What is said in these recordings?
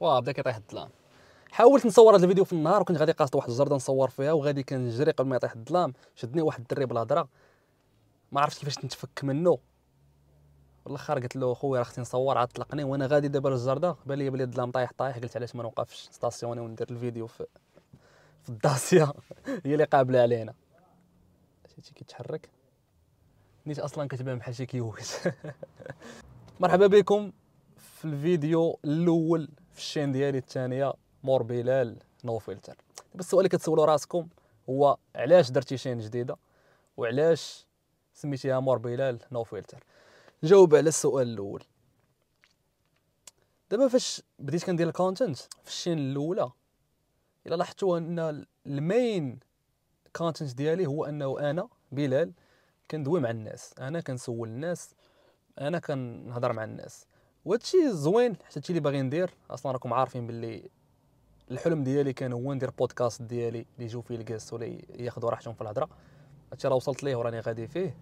وبدا كيطيح الظلام حاولت نصور هذا الفيديو في النهار وكنت غادي قاصد واحد الجرده نصور فيها وغادي كنجري قبل ما يطيح الظلام شدني واحد الدري بالهضره ما عرفتش كيفاش نتفك منه والله قلت له خويا راه خصني نصور عاد طلقني وانا غادي دابا للجرده بان لي بلي الظلام طايح طايح قلت علاش ما نوقفش ستاسيوني وندير الفيديو في في الداسيه هي اللي قابله علينا شفتي كيتحرك نيت اصلا كتبان بحال شي كيوز مرحبا بكم في الفيديو الاول في الشين ديالي الثانيه مور بلال نو فلتر دابا السؤال اللي كتسولوا راسكم هو علاش درتي شين جديده وعلاش سميتيها مور بلال نو فلتر نجاوب على السؤال الاول دابا فاش بديت كندير الكونتنت في الشين الاولى الا لاحظتوا ان المين كونتنت ديالي هو انه انا بلال كندوي مع الناس انا كنسول الناس انا كنهضر مع الناس وهادشي زوين حتى هادشي اللي باغي ندير اصلا راكم عارفين باللي الحلم ديالي كان هو ندير بودكاست ديالي اللي يجيو فيه الكاس ولا ياخذوا راحتهم في الهضره هادشي راه وصلت ليه وراني غادي فيه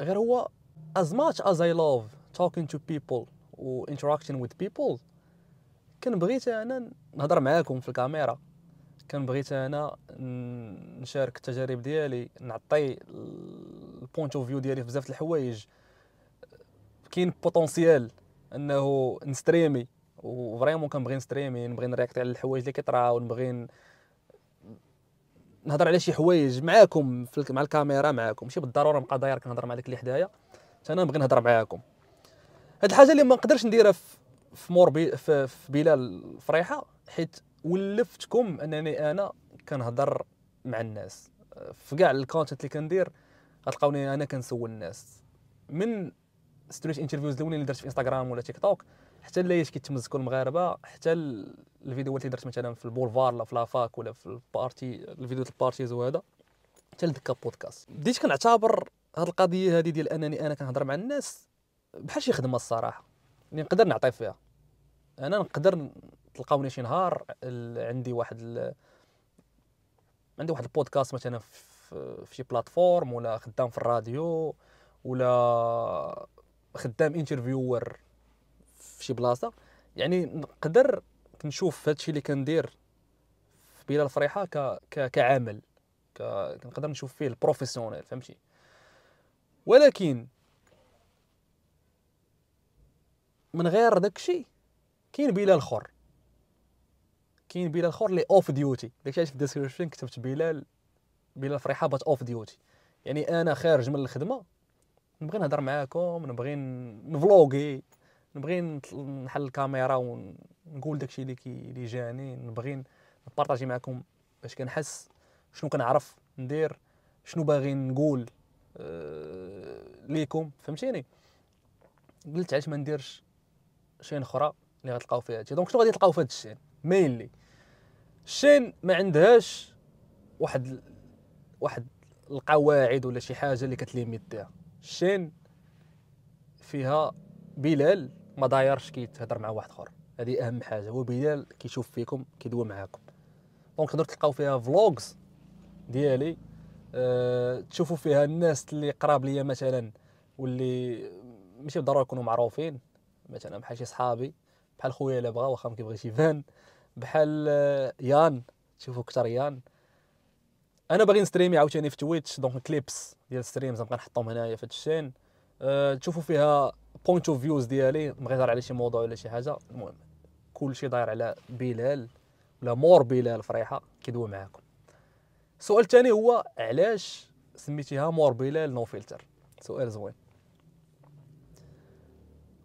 غير هو as much as I love talking to people و interacting with people كنبغي انا نهضر معاكم في الكاميرا كنبغي انا نشارك التجارب ديالي نعطي البوينت اوف فيو ديالي في بزاف د الحوايج كاين بوتونسيال انه نستريمي وفريمون كنبغي نستريمي نبغي نرياكتي على الحوايج اللي كيطراو نبغي نهضر على شي حوايج معاكم في مع الكاميرا معاكم ماشي بالضروره نبقى داير كنهضر مع داك اللي حدايا انا نبغي نهضر معاكم هاد الحاجه اللي ما نقدرش نديرها في في مور في, في بلال فريحه حيت ولفتكم انني انا كنهضر مع الناس في كاع الكونتنت اللي كندير غتلقاوني انا كنسول الناس من ستريت انترفيوز الاولين اللي درت في انستغرام ولا تيك توك حتى الليات كيتمزكوا المغاربه حتى الفيديوهات اللي درت مثلا في البولفار ولا في لافاك ولا في البارتي الفيديوهات البارتيز وهذا حتى لدكا بودكاست بديت كنعتبر هاد القضيه هذه ديال انني انا كنهضر مع الناس بحال شي خدمه الصراحه اللي نقدر نعطي فيها انا نقدر تلقاوني شي نهار عندي واحد ال... عندي واحد البودكاست مثلا في شي بلاتفورم ولا خدام في الراديو ولا خدام انترفيور في شي بلاصه يعني نقدر نشوف هادشي اللي كندير في بلا الفريحه ك... ك... كعمل ك... كنقدر نشوف فيه البروفيسيونيل فهمتي ولكن من غير داكشي كاين بلال اخر كاين بلال اخر اللي اوف ديوتي داكشي علاش في الديسكريبشن كتبت بلال بلال فريحه بات اوف ديوتي يعني انا خارج من الخدمه نبغي نهضر معاكم نبغي نفلوغي نبغي نحل الكاميرا ونقول داكشي اللي كي اللي جاني نبغي نبارطاجي معاكم باش كنحس شنو كنعرف ندير شنو باغي نقول أه ليكم فهمتيني قلت علاش ما نديرش شين اخرى اللي غتلقاو فيها هادشي دونك شنو غادي تلقاو في هاد الشين مينلي الشين ما عندهاش واحد واحد القواعد ولا شي حاجه اللي كتليميتيها شين فيها بلال ما دايرش كيتهضر مع واحد اخر هذه اهم حاجه هو بلال كيشوف فيكم كيدوي معاكم دونك تقدروا تلقاو فيها فلوغز ديالي أه تشوفوا فيها الناس اللي قراب ليا مثلا واللي ماشي بالضروره يكونوا معروفين مثلا بحال شي صحابي بحال خويا الا بغا واخا ما كيبغيش يفان بحال آه، يان تشوفوا كثر يان انا باغي نستريمي عاوتاني في تويتش دونك الكليبس ديال الستريمز نبقى نحطهم هنايا في هاد الشين أه تشوفوا فيها بوينت اوف فيوز ديالي مغير على شي موضوع ولا شي حاجه المهم كلشي داير على بلال ولا مور بلال فريحه كيدوي معاكم السؤال الثاني هو علاش سميتيها مور بلال نو فلتر سؤال زوين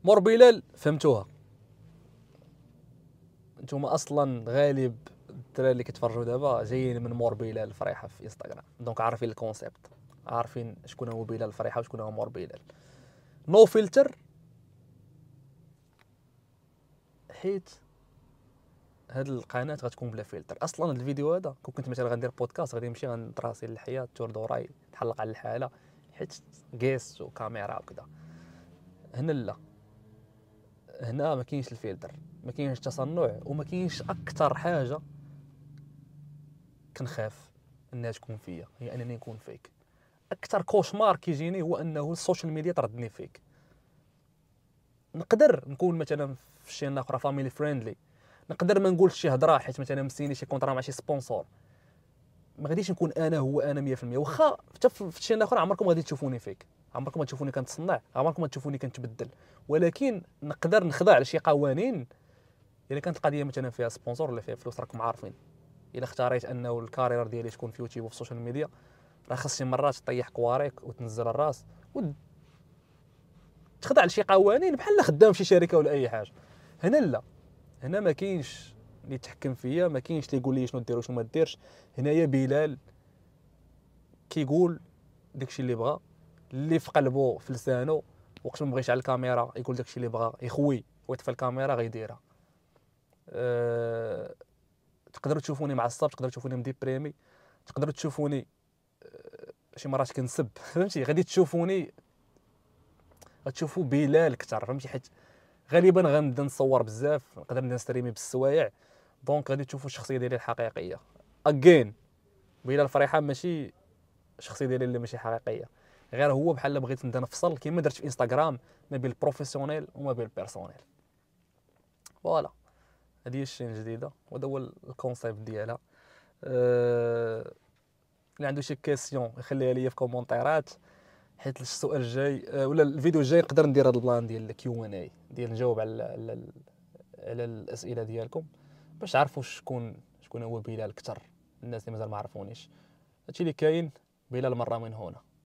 مور بلال فهمتوها انتوما اصلا غالب الدراري اللي كيتفرجوا دابا جايين من مور بلال الفريحه في انستغرام دونك عارفين الكونسيبت عارفين شكون هو بلال الفريحه وشكون هو مور بلال نو فلتر حيت هاد القناه غتكون بلا فلتر اصلا الفيديو هذا كون كنت مثلا غندير بودكاست غادي نمشي غنتراسي للحياه تور دوراي نتحلق على الحاله حيت كيس وكاميرا وكذا هنا لا هنا ما كاينش الفلتر ما كاينش التصنع وما كاينش اكثر حاجه كنخاف انها تكون فيا هي انني نكون فيك اكثر كوشمار كيجيني هو انه السوشيال ميديا تردني فيك نقدر نكون مثلا في شي اخرى فاميلي فريندلي نقدر ما نقولش شي هضره حيت مثلا مسيني شي كونترا مع شي سبونسور ما غاديش نكون انا هو انا 100% واخا حتى في شي اخر عمركم غادي تشوفوني فيك عمركم ما تشوفوني كنتصنع عمركم ما تشوفوني كنتبدل ولكن نقدر نخضع لشي قوانين الا كانت القضيه مثلا فيها سبونسور ولا فيها فلوس راكم عارفين الا اختاريت انه الكارير ديالي تكون في يوتيوب وفي السوشيال ميديا راه خصني مرات طيح كواريك وتنزل الراس وتخضع لشي قوانين بحال خدام في شي شركه ولا اي حاجه هنا لا هنا ما كاينش اللي يتحكم فيا ما كاينش اللي يقول لي شنو دير وشنو ما ديرش هنايا بلال كيقول داكشي اللي بغا اللي في قلبه في لسانه وقت ما بغيش على الكاميرا يقول داكشي اللي بغا يخوي ويطفي الكاميرا غيديرها أه تقدروا تشوفوني معصب تقدروا تشوفوني مديبريمي تقدروا تشوفوني آه، شي مرات كنسب فهمتي غادي تشوفوني غتشوفوا بلال كثر فهمتي حيت غالبا غنبدا نصور بزاف نقدر نبدا نستريمي بالسوايع دونك غادي تشوفوا الشخصيه ديالي الحقيقيه اجين بلال الفريحه ماشي الشخصيه ديالي اللي ماشي حقيقيه غير هو بحال بغيت نبدا نفصل كما درت في انستغرام ما بين البروفيسيونيل وما بين البيرسونيل فوالا هذه هي الشين جديده وهذا هو الكونسيبت ديالها أه اللي عنده شي كيسيون يخليها ليا في كومونتيرات حيت السؤال الجاي آه، ولا الفيديو الجاي نقدر ندير هذا البلان ديال الكيو ان اي ديال نجاوب على على, على الاسئله ديالكم باش تعرفوا شكون شكون هو بلال اكثر الناس اللي مازال ما عرفونيش هادشي اللي كاين بلال مره من هنا